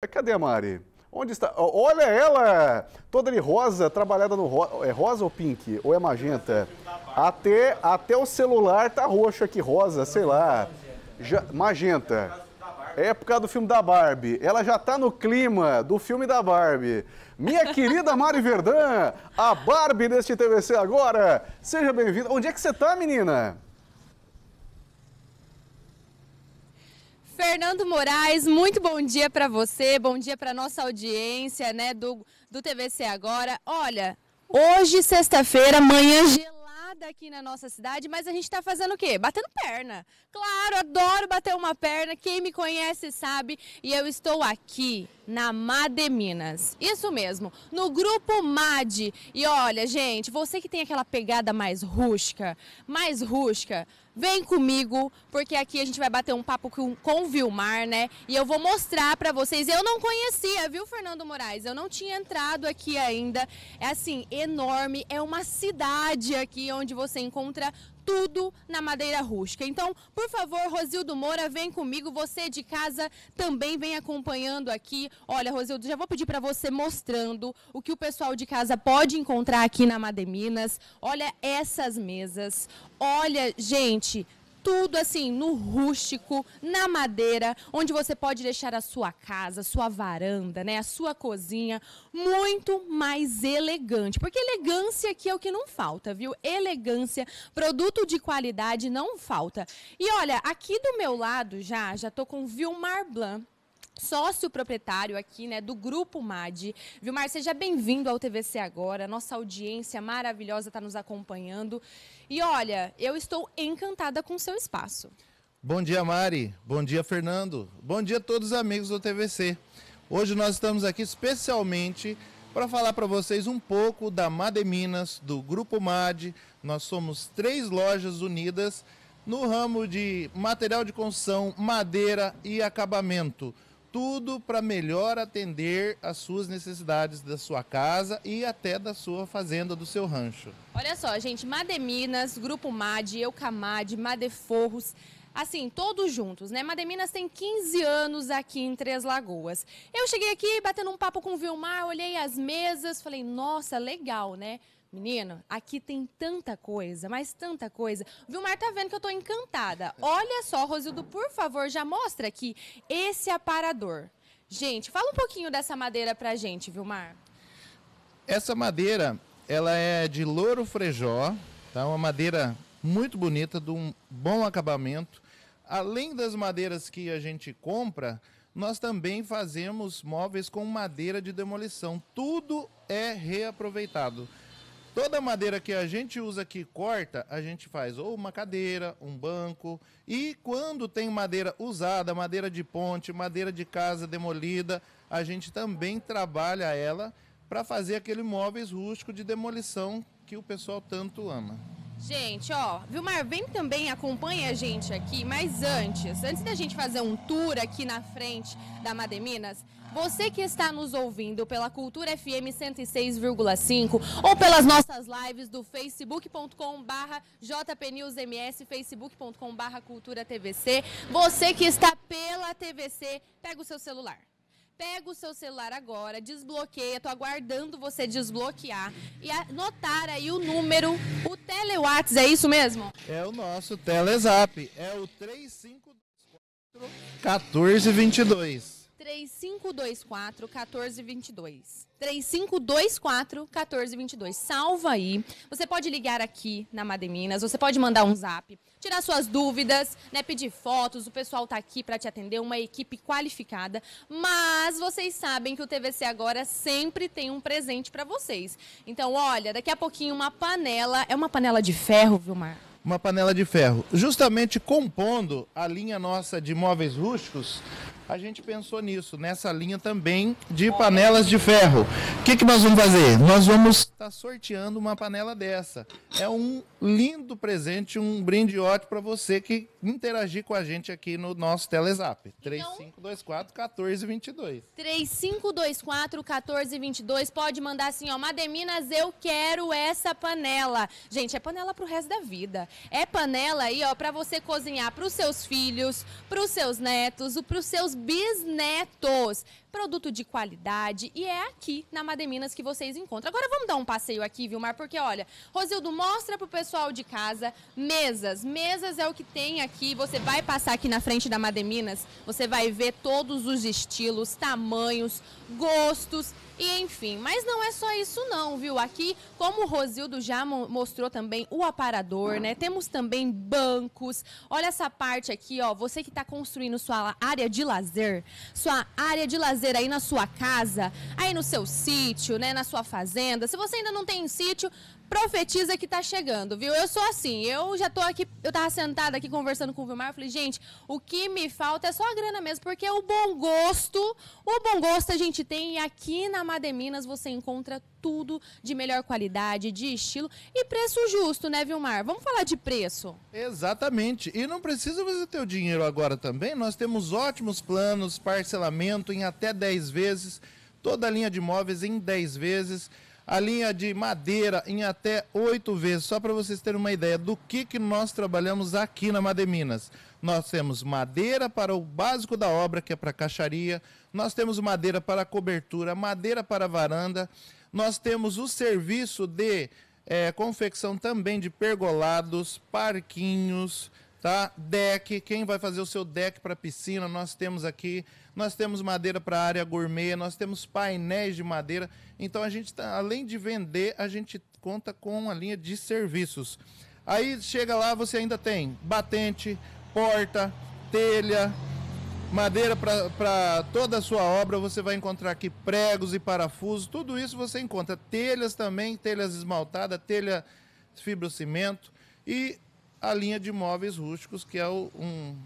É, cadê a Mari? Onde está? Olha ela! É toda de rosa, trabalhada no ro... é rosa ou pink? Ou é magenta? Até, até o celular tá roxo aqui, rosa, sei lá. Já... Magenta. É por causa do filme da Barbie. Ela já tá no clima do filme da Barbie. Minha querida Mari Verdã, a Barbie deste TVC agora. Seja bem-vinda. Onde é que você tá, menina? Fernando Moraes, muito bom dia para você, bom dia para nossa audiência, né, do, do TVC agora. Olha, hoje sexta-feira, manhã gelada aqui na nossa cidade, mas a gente está fazendo o quê? Batendo perna. Claro, adoro bater uma perna, quem me conhece sabe, e eu estou aqui na Made Minas. Isso mesmo, no grupo MAD. E olha, gente, você que tem aquela pegada mais rústica, mais rústica, Vem comigo, porque aqui a gente vai bater um papo com, com o Vilmar, né? E eu vou mostrar para vocês. Eu não conhecia, viu, Fernando Moraes? Eu não tinha entrado aqui ainda. É assim, enorme. É uma cidade aqui onde você encontra tudo na madeira rústica. Então, por favor, Rosildo Moura, vem comigo. Você de casa também vem acompanhando aqui. Olha, Rosildo, já vou pedir para você mostrando o que o pessoal de casa pode encontrar aqui na Mademinas. Olha essas mesas. Olha, gente, tudo assim, no rústico, na madeira, onde você pode deixar a sua casa, a sua varanda, né, a sua cozinha muito mais elegante. Porque elegância aqui é o que não falta, viu? Elegância, produto de qualidade não falta. E olha, aqui do meu lado já, já tô com Vilmar Blanc sócio proprietário aqui, né, do Grupo MAD. Vilmar, seja bem-vindo ao TVC Agora. Nossa audiência maravilhosa está nos acompanhando. E olha, eu estou encantada com o seu espaço. Bom dia, Mari. Bom dia, Fernando. Bom dia a todos os amigos do TVC. Hoje nós estamos aqui especialmente para falar para vocês um pouco da Made Minas, do Grupo MAD. Nós somos três lojas unidas no ramo de material de construção, madeira e acabamento tudo para melhor atender às suas necessidades da sua casa e até da sua fazenda, do seu rancho. Olha só, gente, Mademinas, Grupo MAD, Eucamad, Madeforros, assim, todos juntos, né? Mademinas tem 15 anos aqui em Três Lagoas. Eu cheguei aqui batendo um papo com o Vilmar, olhei as mesas, falei, nossa, legal, né? Menino, aqui tem tanta coisa, mas tanta coisa. Vilmar tá vendo que eu tô encantada. Olha só, Rosildo, por favor, já mostra aqui esse aparador. Gente, fala um pouquinho dessa madeira pra gente, Vilmar. Essa madeira, ela é de louro frejó, tá? Uma madeira muito bonita, de um bom acabamento. Além das madeiras que a gente compra, nós também fazemos móveis com madeira de demolição. Tudo é reaproveitado. Toda madeira que a gente usa que corta, a gente faz ou uma cadeira, um banco. E quando tem madeira usada, madeira de ponte, madeira de casa demolida, a gente também trabalha ela para fazer aquele móveis rústico de demolição que o pessoal tanto ama. Gente, ó, Vilmar, vem também, acompanha a gente aqui, mas antes, antes da gente fazer um tour aqui na frente da Mademinas, você que está nos ouvindo pela Cultura FM 106,5 ou pelas nossas lives do facebook.com barra jpnewsms, facebook.com barra cultura tvc, você que está pela TVC, pega o seu celular pega o seu celular agora, desbloqueia, tô aguardando você desbloquear e anotar aí o número, o telewatts, é isso mesmo? É o nosso telezap, é o 3524 1422. 3524 1422. 3524 1422. Salva aí. Você pode ligar aqui na Mademinas, você pode mandar um zap, tirar suas dúvidas, né, pedir fotos, o pessoal tá aqui para te atender, uma equipe qualificada. Mas vocês sabem que o TVC agora sempre tem um presente para vocês. Então, olha, daqui a pouquinho uma panela, é uma panela de ferro, viu, Mar? Uma panela de ferro, justamente compondo a linha nossa de móveis rústicos a gente pensou nisso, nessa linha também de panelas de ferro. O que, que nós vamos fazer? Nós vamos estar tá sorteando uma panela dessa. É um lindo presente, um brinde ótimo para você que interagir com a gente aqui no nosso Telezap. Então, 3524-1422. 3524-1422. Pode mandar assim, ó. Mademinas, eu quero essa panela. Gente, é panela pro resto da vida. É panela aí, ó, pra você cozinhar pros seus filhos, pros seus netos, pros seus bisnetos produto de qualidade e é aqui na Mademinas que vocês encontram. Agora vamos dar um passeio aqui, Vilmar, porque olha, Rosildo, mostra pro pessoal de casa mesas. Mesas é o que tem aqui. Você vai passar aqui na frente da Mademinas, você vai ver todos os estilos, tamanhos, gostos e enfim. Mas não é só isso não, viu? Aqui, como o Rosildo já mostrou também o aparador, né? Temos também bancos. Olha essa parte aqui, ó. Você que está construindo sua área de lazer, sua área de lazer fazer aí na sua casa, aí no seu sítio, né, na sua fazenda. Se você ainda não tem sítio, profetiza que tá chegando, viu? Eu sou assim, eu já tô aqui, eu tava sentada aqui conversando com o Vilmar, eu falei, gente, o que me falta é só a grana mesmo, porque o bom gosto, o bom gosto a gente tem e aqui na Mademinas você encontra tudo de melhor qualidade, de estilo e preço justo, né, Vilmar? Vamos falar de preço. Exatamente. E não precisa você ter o dinheiro agora também. Nós temos ótimos planos, parcelamento em até 10 vezes, toda a linha de móveis em 10 vezes a linha de madeira em até oito vezes, só para vocês terem uma ideia do que, que nós trabalhamos aqui na Mademinas. Nós temos madeira para o básico da obra, que é para caixaria, nós temos madeira para cobertura, madeira para varanda, nós temos o serviço de é, confecção também de pergolados, parquinhos, tá? Deck, quem vai fazer o seu deck para piscina? Nós temos aqui, nós temos madeira para área gourmet, nós temos painéis de madeira. Então a gente tá, além de vender, a gente conta com uma linha de serviços. Aí chega lá, você ainda tem batente, porta, telha, madeira para toda a sua obra. Você vai encontrar aqui pregos e parafusos, tudo isso você encontra. Telhas também, telhas esmaltadas, telha fibrocimento. E a linha de móveis rústicos, que é o, um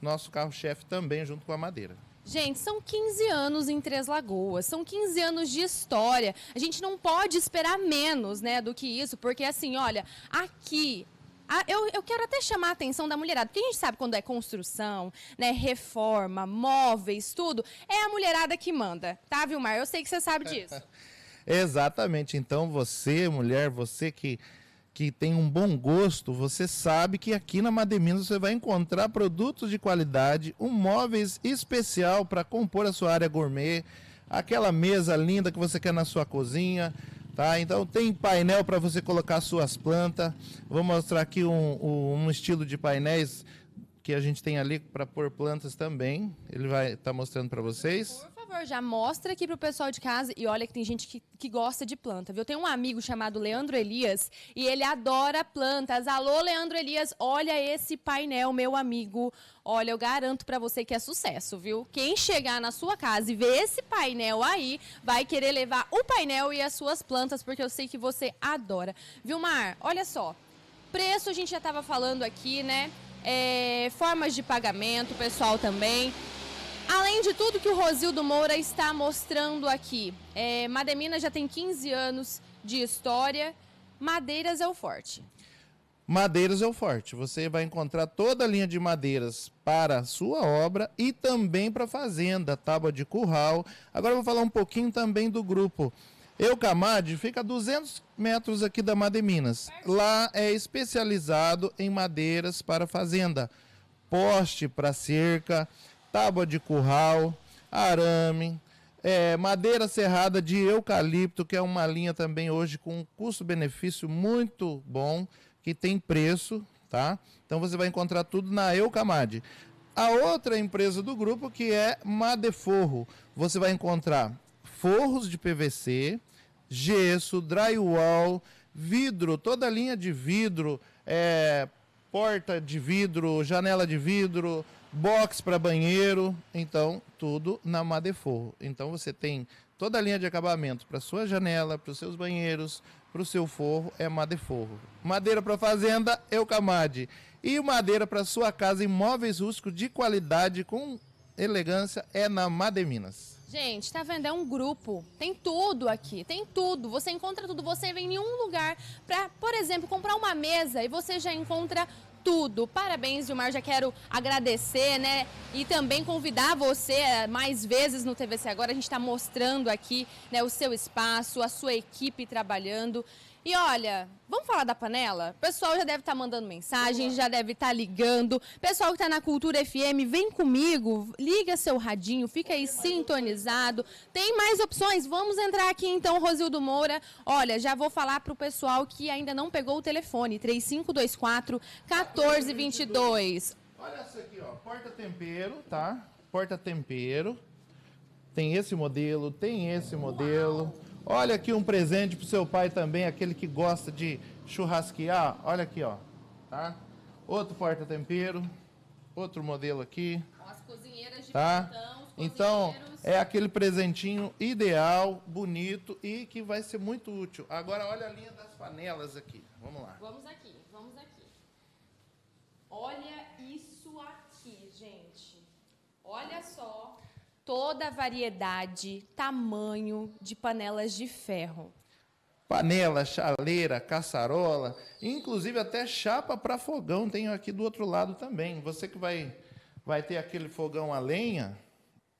nosso carro-chefe também, junto com a madeira. Gente, são 15 anos em Três Lagoas, são 15 anos de história. A gente não pode esperar menos, né, do que isso, porque assim, olha, aqui A, eu, eu, quero até chamar a atenção da mulherada, porque a gente sabe quando é construção, né, reforma, móveis, tudo, é a mulherada que manda, tá, Vilmar? Eu sei que você sabe disso. Exatamente. Então, você, mulher, você que que tem um bom gosto, você sabe que aqui na Mademinas você vai encontrar produtos de qualidade, um móveis especial para compor a sua área gourmet, aquela mesa linda que você quer na sua cozinha, tá? Então tem painel para você colocar suas plantas. Vou mostrar aqui um, um estilo de painéis que a gente tem ali para pôr plantas também. Ele vai estar tá mostrando para vocês favor, já mostra aqui pro pessoal de casa. E olha que tem gente que, que gosta de planta, viu? Tem um amigo chamado Leandro Elias e ele adora plantas. Alô, Leandro Elias, olha esse painel, meu amigo. Olha, eu garanto para você que é sucesso, viu? Quem chegar na sua casa e ver esse painel aí, vai querer levar o painel e as suas plantas, porque eu sei que você adora. Vilmar, olha só. Preço a gente já estava falando aqui, né? É, formas de pagamento, pessoal também. Além de tudo que o Rosildo Moura está mostrando aqui, é, Mademina já tem 15 anos de história, Madeiras é o forte. Madeiras é o forte. Você vai encontrar toda a linha de madeiras para a sua obra e também para a fazenda, tábua de curral. Agora eu vou falar um pouquinho também do grupo. Eucamad fica a 200 metros aqui da Mademinas. Lá é especializado em madeiras para fazenda, poste para cerca, tábua de curral, arame, é, madeira serrada de eucalipto, que é uma linha também hoje com um custo-benefício muito bom, que tem preço, tá? Então você vai encontrar tudo na Eucamad. A outra empresa do grupo que é Madeforro. Você vai encontrar forros de PVC, gesso, drywall, vidro, toda a linha de vidro, é, porta de vidro, janela de vidro, box para banheiro, então tudo na Madefor. Então você tem toda a linha de acabamento para sua janela, para os seus banheiros, para o seu forro é Madeforro. Madeira para fazenda é o Camade e madeira para sua casa, imóveis rústicos de qualidade com elegância é na Mademinas. Gente, tá vendo? É um grupo. Tem tudo aqui, tem tudo. Você encontra tudo. Você vem em um lugar para, por exemplo, comprar uma mesa e você já encontra tudo. Parabéns, Gilmar. Já quero agradecer, né? E também convidar você eh, mais vezes no TVC Agora. A gente está mostrando aqui né, o seu espaço, a sua equipe trabalhando. E olha, vamos falar da panela? O pessoal já deve estar tá mandando mensagem, já deve estar tá ligando. Pessoal que está na Cultura FM, vem comigo, liga seu radinho, fica aí sintonizado. Tem mais opções? Vamos entrar aqui então, Rosildo Moura. Olha, já vou falar para o pessoal que ainda não pegou o telefone, 3524 1422. Olha essa aqui, ó, porta tempero, tá? Porta tempero. Tem esse modelo, tem esse modelo. Uau. Olha aqui um presente pro seu pai também, aquele que gosta de churrasquear. Olha aqui, ó. Tá? Outro porta-tempero. Outro modelo aqui. As cozinheiras de tá? plantão, Então, é aquele presentinho ideal, bonito e que vai ser muito útil. Agora, olha a linha das panelas aqui. Vamos lá. Vamos aqui, vamos aqui. Olha isso aqui, gente. Olha só toda a variedade, tamanho de panelas de ferro. Panela, chaleira, caçarola, inclusive até chapa para fogão tenho aqui do outro lado também. Você que vai, vai ter aquele fogão a lenha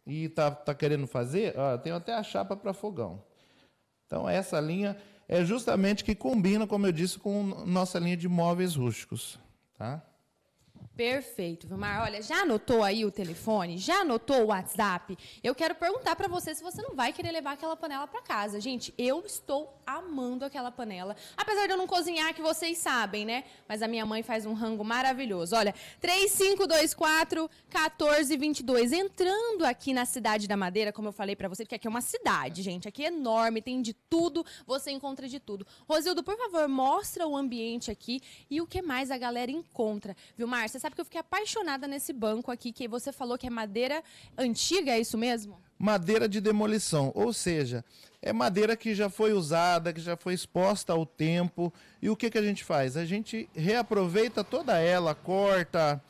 e tá, tá querendo fazer, ó, tenho até a chapa para fogão. Então essa linha é justamente que combina, como eu disse, com nossa linha de móveis rústicos, tá? Perfeito, Vilmar. Olha, já anotou aí o telefone? Já anotou o WhatsApp? Eu quero perguntar para você se você não vai querer levar aquela panela para casa. Gente, eu estou amando aquela panela. Apesar de eu não cozinhar, que vocês sabem, né? Mas a minha mãe faz um rango maravilhoso. Olha, 3524 1422. Entrando aqui na cidade da Madeira, como eu falei para você, porque aqui é uma cidade, gente. Aqui é enorme, tem de tudo, você encontra de tudo. Rosildo, por favor, mostra o ambiente aqui e o que mais a galera encontra. Vilmar, você sabe que eu fiquei apaixonada nesse banco aqui, que você falou que é madeira antiga, é isso mesmo? Madeira de demolição, ou seja, é madeira que já foi usada, que já foi exposta ao tempo. E o que, que a gente faz? A gente reaproveita toda ela, corta,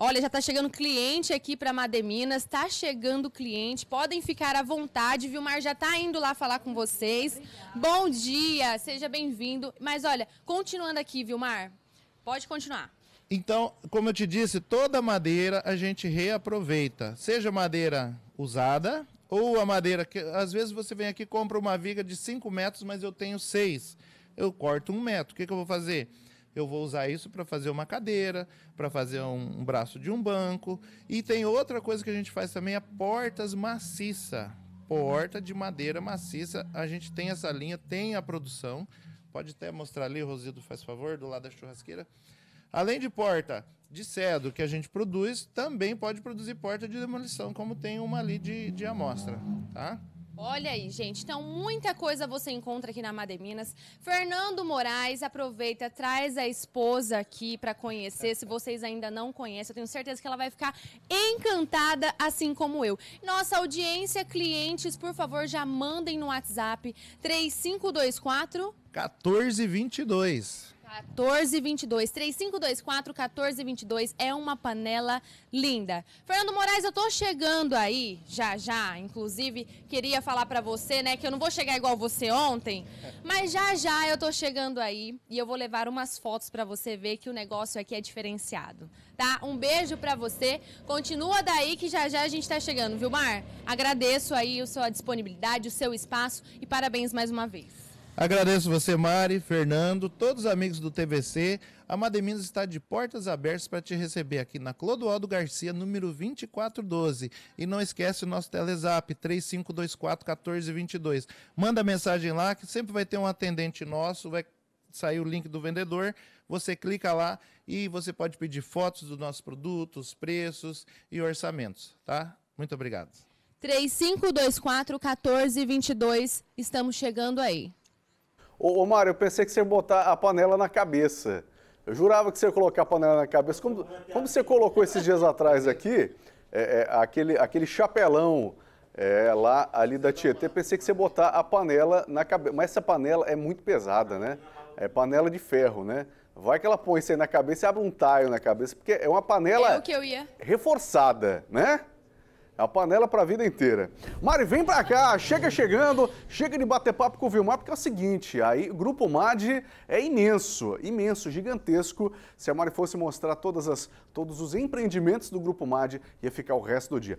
Olha, já está chegando cliente aqui para Mademinas, está chegando cliente, podem ficar à vontade, Vilmar já está indo lá falar com vocês. Obrigada. Bom dia, seja bem-vindo. Mas olha, continuando aqui, Vilmar, Pode continuar. Então, como eu te disse, toda madeira a gente reaproveita, seja madeira usada ou a madeira que às vezes você vem aqui compra uma viga de 5 metros, mas eu tenho 6. Eu corto um metro. O que, que eu vou fazer? Eu vou usar isso para fazer uma cadeira, para fazer um, um, braço de um banco. E tem outra coisa que a gente faz também, é portas maciça. Porta de madeira maciça. A gente tem essa linha, tem a produção pode até mostrar ali, Rosido faz favor, do lado da churrasqueira. Além de porta de cedo que a gente produz, também pode produzir porta de demolição, como tem uma ali de, de amostra, tá? Olha aí, gente. Então, muita coisa você encontra aqui na Mademinas. Fernando Moraes, aproveita, traz a esposa aqui para conhecer. Se vocês ainda não conhecem, eu tenho certeza que ela vai ficar encantada, assim como eu. Nossa audiência, clientes, por favor, já mandem no WhatsApp 3524 1422. 1422, 3524 1422 é uma panela linda. Fernando Moraes, eu tô chegando aí já já, inclusive queria falar para você, né, que eu não vou chegar igual você ontem, mas já já eu tô chegando aí e eu vou levar umas fotos para você ver que o negócio aqui é diferenciado, tá? Um beijo para você. Continua daí que já já a gente tá chegando, viu, Mar? Agradeço aí a sua disponibilidade, o seu espaço e parabéns mais uma vez. Agradeço você, Mari, Fernando, todos os amigos do TVC. A Mademinas está de portas abertas para te receber aqui na Clodoaldo Garcia, número 2412. E não esquece o nosso Telezap, 3524-1422. Manda mensagem lá, que sempre vai ter um atendente nosso, vai sair o link do vendedor, você clica lá e você pode pedir fotos dos nossos produtos, preços e orçamentos, tá? Muito obrigado. 3524-1422, estamos chegando aí. Ô, ô Mário, eu pensei que você ia botar a panela na cabeça. Eu jurava que você ia colocar a panela na cabeça. Como, como você colocou esses dias atrás aqui, é, é, aquele, aquele chapelão é, lá ali da Tietê, pensei que você ia botar a panela na cabeça. Mas essa panela é muito pesada, né? É panela de ferro, né? Vai que ela põe isso aí na cabeça e abre um taio na cabeça, porque é uma panela é reforçada, né? É a panela para a vida inteira. Mari, vem para cá, chega chegando, chega de bater papo com o Vilmar, porque é o seguinte, aí o Grupo MAD é imenso, imenso, gigantesco. Se a Mari fosse mostrar todas as, todos os empreendimentos do Grupo MAD, ia ficar o resto do dia.